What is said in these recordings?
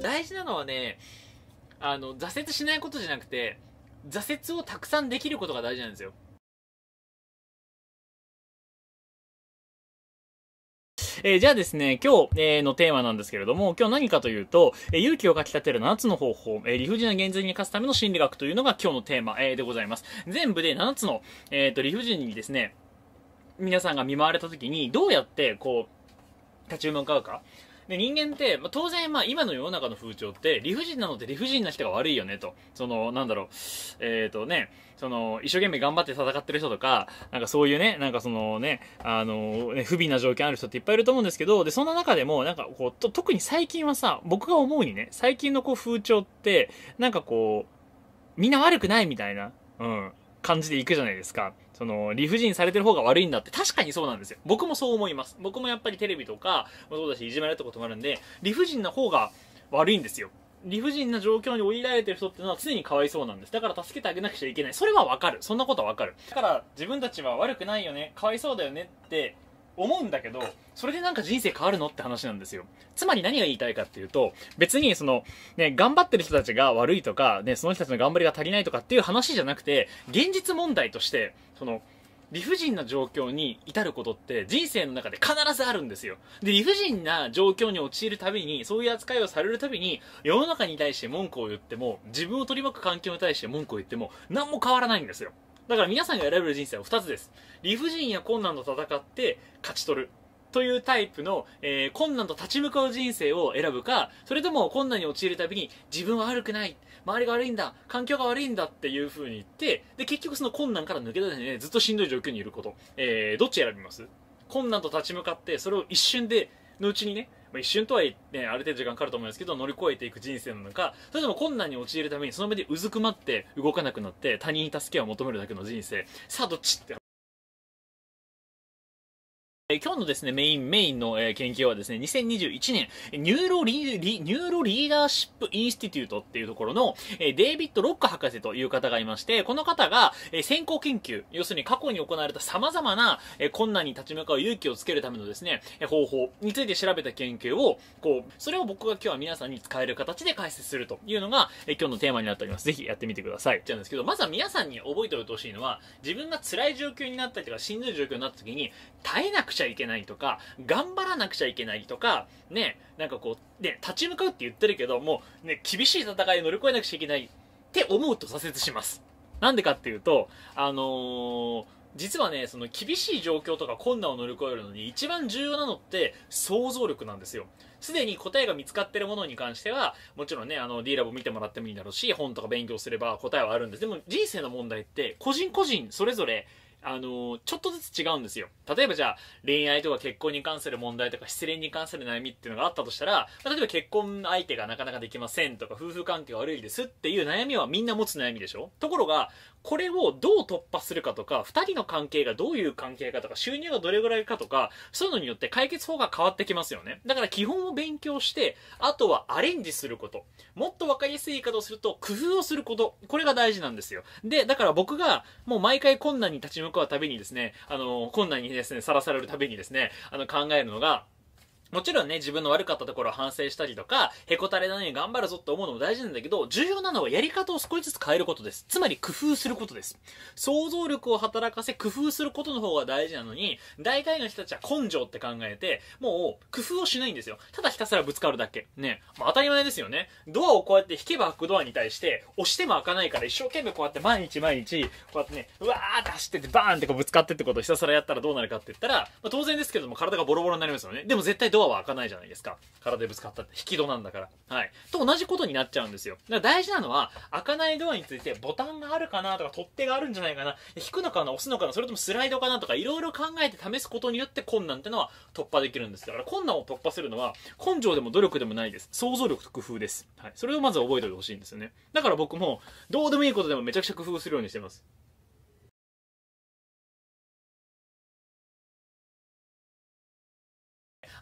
大事なのはねあの挫折しないことじゃなくて挫折をたくさんできることが大事なんですよえー、じゃあですね、今日、えー、のテーマなんですけれども、今日何かというと、えー、勇気をかき立てる7つの方法、え理不尽な現実に勝つための心理学というのが今日のテーマ、えでございます。全部で7つの、えーと、と理不尽にですね、皆さんが見舞われた時に、どうやって、こう、立ち向かうか。で人間って、まあ、当然、まあ、今の世の中の風潮って理不尽なのって理不尽な人が悪いよねとそのなんだろうえっ、ー、とねその一生懸命頑張って戦ってる人とかなんかそういうねなんかそのねあのね不備な状況ある人っていっぱいいると思うんですけどでそんな中でもなんかこう特に最近はさ僕が思うにね最近のこう風潮ってなんかこうみんな悪くないみたいなうん感じでいくじゃないですか。その、理不尽されてる方が悪いんだって確かにそうなんですよ。僕もそう思います。僕もやっぱりテレビとかもそうだし、いじめられたこともあるんで、理不尽な方が悪いんですよ。理不尽な状況に追いられてる人ってのは常にかわいそうなんです。だから助けてあげなくちゃいけない。それはわかる。そんなことはわかる。だから自分たちは悪くないよね、かわいそうだよねって思うんだけど、それでなんか人生変わるのって話なんですよ。つまり何が言いたいかっていうと、別にその、ね、頑張ってる人たちが悪いとか、ね、その人たちの頑張りが足りないとかっていう話じゃなくて、現実問題として、その、理不尽な状況に至ることって人生の中で必ずあるんですよ。で、理不尽な状況に陥るたびに、そういう扱いをされるたびに、世の中に対して文句を言っても、自分を取り巻く環境に対して文句を言っても、何も変わらないんですよ。だから皆さんが選べる人生は2つです。理不尽や困難と戦って勝ち取る。というタイプの、えー、困難と立ち向かう人生を選ぶか、それとも困難に陥るたびに自分は悪くない、周りが悪いんだ、環境が悪いんだっていう風に言って、で、結局その困難から抜け出せね、ずっとしんどい状況にいること。えー、どっち選びます困難と立ち向かって、それを一瞬で、のうちにね、まあ、一瞬とはいえ、ね、ある程度時間かかると思うんですけど乗り越えていく人生なのかそれとも困難に陥るためにその目でうずくまって動かなくなって他人に助けを求めるだけの人生さあどっちってえ今日のですね、メイン、メインの、え研究はですね、2021年、ニューロリリ、ニューロリーダーシップインスティテュートっていうところの、えデイビッド・ロック博士という方がいまして、この方が、え先行研究、要するに過去に行われた様々な、え困難に立ち向かう勇気をつけるためのですね、え方法について調べた研究を、こう、それを僕が今日は皆さんに使える形で解説するというのが、え今日のテーマになっております。ぜひやってみてください。じゃあですけど、まずは皆さんに覚えておいてほしいのは、自分が辛い状況になったりとか、しんどい状況になった時に、耐えなくちゃいけないとか、頑張らなくちゃいけないとか、ね、なんかこう、ね、立ち向かうって言ってるけど、もう、ね、厳しい戦いを乗り越えなくちゃいけないって思うと挫折します。なんでかっていうと、あのー、実はね、その厳しい状況とか困難を乗り越えるのに一番重要なのって想像力なんですよ。すでに答えが見つかってるものに関しては、もちろんね、あの、D ラボ見てもらってもいいだろうし、本とか勉強すれば答えはあるんです。でも人生の問題って個人個人それぞれあの、ちょっとずつ違うんですよ。例えばじゃあ、恋愛とか結婚に関する問題とか、失恋に関する悩みっていうのがあったとしたら、例えば結婚相手がなかなかできませんとか、夫婦関係悪いですっていう悩みはみんな持つ悩みでしょところが、これをどう突破するかとか、二人の関係がどういう関係かとか、収入がどれぐらいかとか、そういうのによって解決法が変わってきますよね。だから基本を勉強して、あとはアレンジすること。もっとわかりやすい言い方をすると、工夫をすること。これが大事なんですよ。で、だから僕がもう毎回困難に立ち向かを食たびにですね、あの、困難にですね、さらされるたびにですね、あの、考えるのが、もちろんね、自分の悪かったところを反省したりとか、へこたれなのに頑張るぞって思うのも大事なんだけど、重要なのはやり方を少しずつ変えることです。つまり工夫することです。想像力を働かせ工夫することの方が大事なのに、大体の人たちは根性って考えて、もう工夫をしないんですよ。ただひたすらぶつかるだけ。ね。まあ、当たり前ですよね。ドアをこうやって引けば開くドアに対して、押しても開かないから一生懸命こうやって毎日毎日、こうやってね、うわーって走っててバーンってこうぶつかってってことをひたすらやったらどうなるかって言ったら、まあ、当然ですけども体がボロボロになりますよね。でも絶対ドアは開かないじゃないですか。体ぶつかったって引き戸なんだから。はい。と同じことになっちゃうんですよ。だから大事なのは、開かないドアについてボタンがあるかなとか取っ手があるんじゃないかな、引くのかな、押すのかな、それともスライドかなとか、いろいろ考えて試すことによって困難ってのは突破できるんです。だから困難を突破するのは、根性でも努力でもないです。想像力と工夫です。はい。それをまず覚えておいてほしいんですよね。だから僕も、どうでもいいことでもめちゃくちゃ工夫するようにしてます。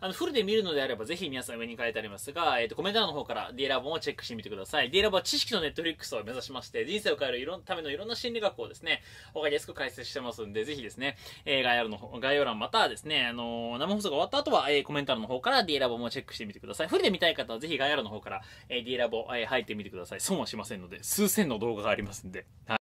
あの、フルで見るのであれば、ぜひ皆さん上に書いてありますが、えっ、ー、と、コメント欄の方から D ラボをチェックしてみてください。D ラボは知識のネットフリックスを目指しまして、人生を変えるいろんためのいろんな心理学をですね、わかりやすく解説してますんで、ぜひですね、えー、概要欄の方、概要欄またはですね、あのー、生放送が終わった後は、えー、コメント欄の方から D ラボもチェックしてみてください。フルで見たい方は、ぜひ概要欄の方から、えー、D ラボ、えー、入ってみてください。損はしませんので、数千の動画がありますんで。はい